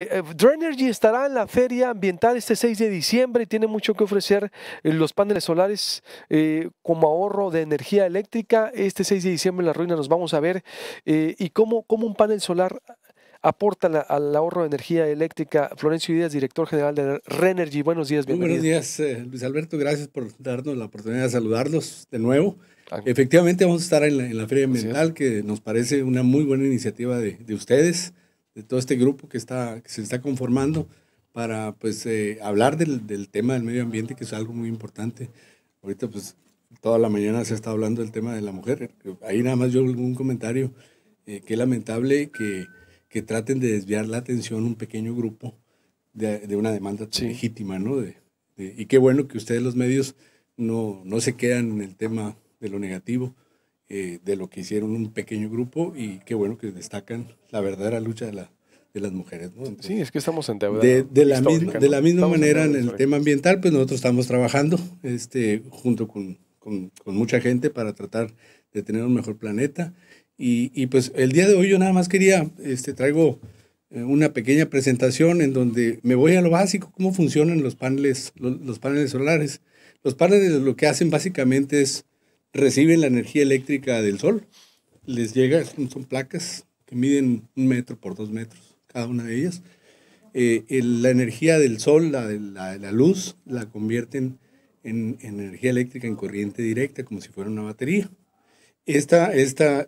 Eh, Drenergy estará en la feria ambiental este 6 de diciembre y tiene mucho que ofrecer eh, los paneles solares eh, como ahorro de energía eléctrica. Este 6 de diciembre en la ruina nos vamos a ver y cómo, cómo un panel solar aporta al ahorro de energía eléctrica. Florencio Díaz, director general de Renergy. Buenos días, bienvenido. buenos días, Luis Alberto. Gracias por darnos la oportunidad de saludarlos de nuevo. Efectivamente, vamos a estar en la, feria ambiental, que nos parece una muy buena iniciativa de ustedes de todo este grupo que, está, se está conformando para pues eh, hablar del, tema del medio ambiente, que es algo muy importante. Ahorita pues toda la mañana se está hablando del tema de la mujer. Ahí nada más yo algún comentario, eh, que lamentable que, que, traten de desviar la atención un pequeño grupo de, una demanda legítima, ¿no? y qué bueno que ustedes los medios no, no se quedan en el tema de lo negativo, eh, de lo que hicieron un pequeño grupo y qué bueno que destacan la verdadera lucha de, la, de las mujeres. sí, es que estamos en De, de, la, misma, de la misma manera en, el tema ambiental, pues nosotros estamos trabajando este, junto con, con, mucha gente para tratar de tener un mejor planeta. Y, y, pues el día de hoy yo nada más quería, este, traigo eh, una pequeña presentación en donde me voy a lo básico, cómo funcionan los paneles, los paneles solares. Los paneles lo que hacen básicamente es reciben la energía eléctrica del sol. Les llega, son placas que miden un metro por dos metros, cada una de ellas. Eh, la energía del sol, la, la, la luz, la convierten en, energía eléctrica en corriente directa, como si fuera una batería. esta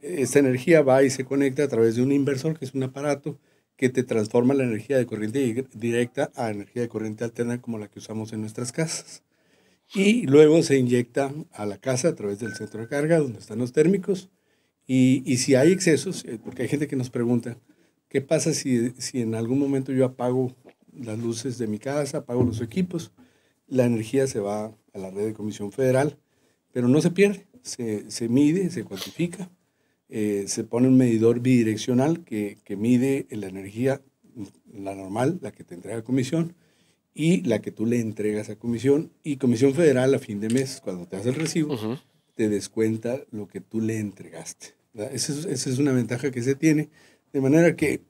energía va y se conecta a través de un inversor, que es un aparato que te transforma la energía de corriente directa a energía de corriente alterna como la que usamos en nuestras casas y luego se inyecta a la casa a través del centro de carga donde están los térmicos. Y, si hay excesos, eh, porque hay gente que nos pregunta, ¿qué pasa si, en algún momento yo apago las luces de mi casa, apago los equipos? La energía se va a la red de Comisión Federal, pero no se pierde, se, mide, se cuantifica, eh, se pone un medidor bidireccional que, que mide la energía, la normal, la que te entrega la Comisión, y la que tú le entregas a comisión. Y comisión federal a fin de mes, cuando te hace el recibo, te descuenta lo que tú le entregaste. Esa es, una ventaja que se tiene. De manera que,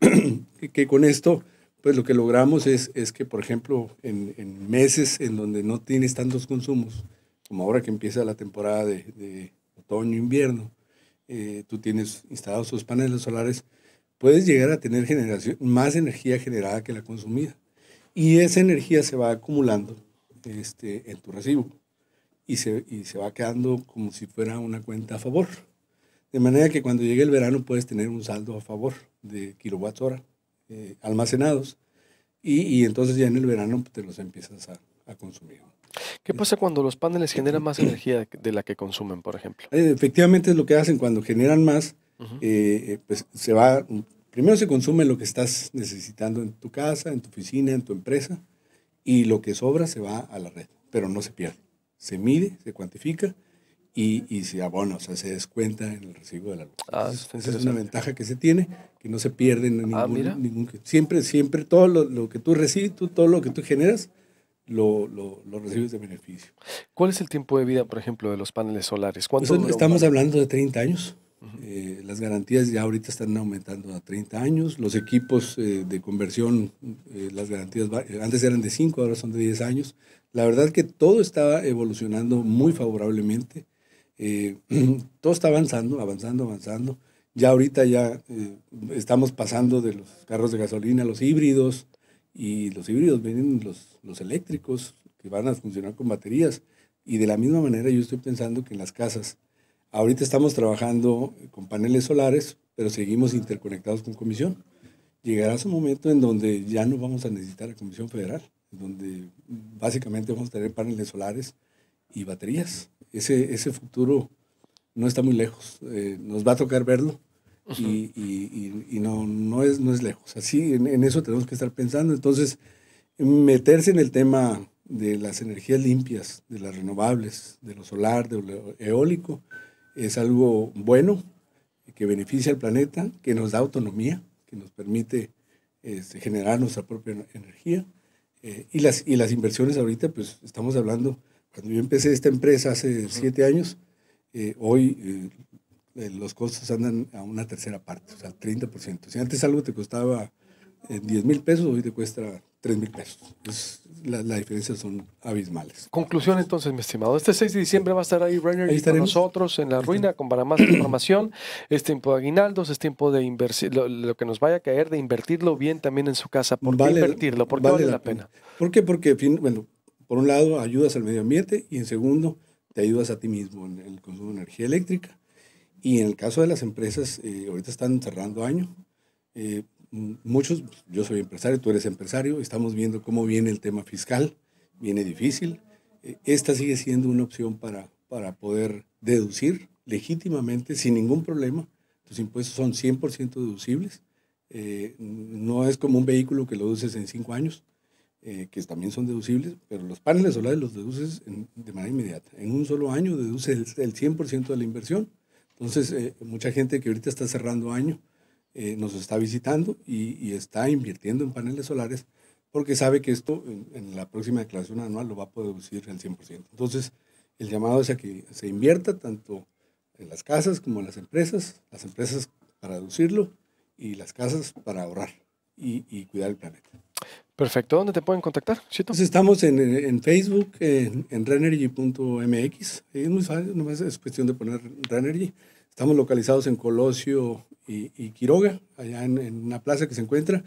que con esto, pues lo que logramos es, es que, por ejemplo, en, meses en donde no tienes tantos consumos, como ahora que empieza la temporada de, otoño-invierno, eh, tú tienes instalados tus paneles solares, puedes llegar a tener generación, más energía generada que la consumida y esa energía se va acumulando este, en tu recibo y se, va quedando como si fuera una cuenta a favor. De manera que cuando llegue el verano puedes tener un saldo a favor de kilowatts hora eh, almacenados y, entonces ya en el verano te los empiezas a, consumir. ¿Qué pasa cuando los paneles generan más energía de la que consumen, por ejemplo? Eh, efectivamente es lo que hacen cuando generan más, eh, pues, se va Primero se consume lo que estás necesitando en tu casa, en tu oficina, en tu empresa, y lo que sobra se va a la red, pero no se pierde. Se mide, se cuantifica y, y se abona, o sea, se descuenta en el recibo de la luz. Ah, Esa es una ventaja que se tiene, que no se pierde en ah, ningún, siempre, siempre todo lo, que tú recibes, todo lo que tú generas, lo, lo, recibes de beneficio. ¿Cuál es el tiempo de vida, por ejemplo, de los paneles solares? estamos hablando de 30 años las garantías ya ahorita están aumentando a 30 años. Los equipos eh, de conversión, eh, las garantías eh, antes eran de 5, ahora son de 10 años. La verdad que todo está evolucionando muy favorablemente. todo está avanzando, avanzando, avanzando. Ya ahorita ya estamos pasando de los carros de gasolina a los híbridos y los híbridos vienen los, los eléctricos que van a funcionar con baterías. Y de la misma manera yo estoy pensando que en las casas Ahorita estamos trabajando con paneles solares, pero seguimos interconectados con comisión. Llegará su momento en donde ya no vamos a necesitar la Comisión Federal, donde básicamente vamos a tener paneles solares y baterías. Ese, ese futuro no está muy lejos. Eh, nos va a tocar verlo y, no, no, es, no es lejos. Así, en, en, eso tenemos que estar pensando. Entonces, meterse en el tema de las energías limpias, de las renovables, de lo solar, de lo eólico, es algo bueno, que beneficia al planeta, que nos da autonomía, que nos permite este, generar nuestra propia energía. Eh, y, las, y las inversiones ahorita, pues estamos hablando, cuando yo empecé esta empresa hace siete años, eh, hoy eh, los costos andan a una tercera parte, o sea, 30%. Si antes algo te costaba 10 mil pesos, hoy te cuesta 3 mil pesos. las la diferencias son abismales. Conclusión entonces, mi estimado. Este 6 de diciembre va a estar ahí Renner y con nosotros en La Ruina con para más información. Es tiempo de aguinaldos, es tiempo de invertir, lo, que nos vaya a caer, de invertirlo bien también en su casa. ¿Por qué invertirlo? ¿Por qué vale, la pena? ¿Por qué? Porque, bueno, por un lado ayudas al medio ambiente y en segundo te ayudas a ti mismo en el consumo de energía eléctrica. Y en el caso de las empresas, eh, ahorita están cerrando año. Eh, muchos, yo soy empresario, tú eres empresario, estamos viendo cómo viene el tema fiscal, viene difícil. Eh, esta sigue siendo una opción para, para poder deducir legítimamente, sin ningún problema. Tus impuestos son 100% deducibles. Eh, no es como un vehículo que lo deduces en cinco años, eh, que también son deducibles, pero los paneles solares los deduces de manera inmediata. En un solo año deduces el, 100% de la inversión. Entonces, mucha gente que ahorita está cerrando año, eh, nos está visitando y, y, está invirtiendo en paneles solares porque sabe que esto en, la próxima declaración anual lo va a poder producir al 100%. Entonces, el llamado es a que se invierta tanto en las casas como en las empresas, las empresas para reducirlo y las casas para ahorrar y, y cuidar el planeta. Perfecto. ¿Dónde te pueden contactar, Chito? Pues estamos en, en, Facebook, en, en Es muy fácil, es cuestión de poner Renergy. Estamos localizados en Colosio y, Quiroga, allá en, en, una plaza que se encuentra,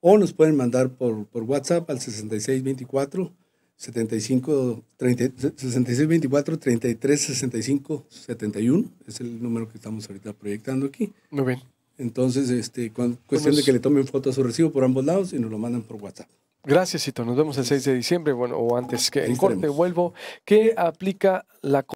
o nos pueden mandar por, por WhatsApp al 6624 75 6624 33 71 es el número que estamos ahorita proyectando aquí. Muy bien. Entonces, este, cuestión de que le tomen foto a su recibo por ambos lados y nos lo mandan por WhatsApp. Gracias, Cito. Nos vemos el 6 de diciembre, bueno, o antes que el corte vuelvo. ¿Qué aplica la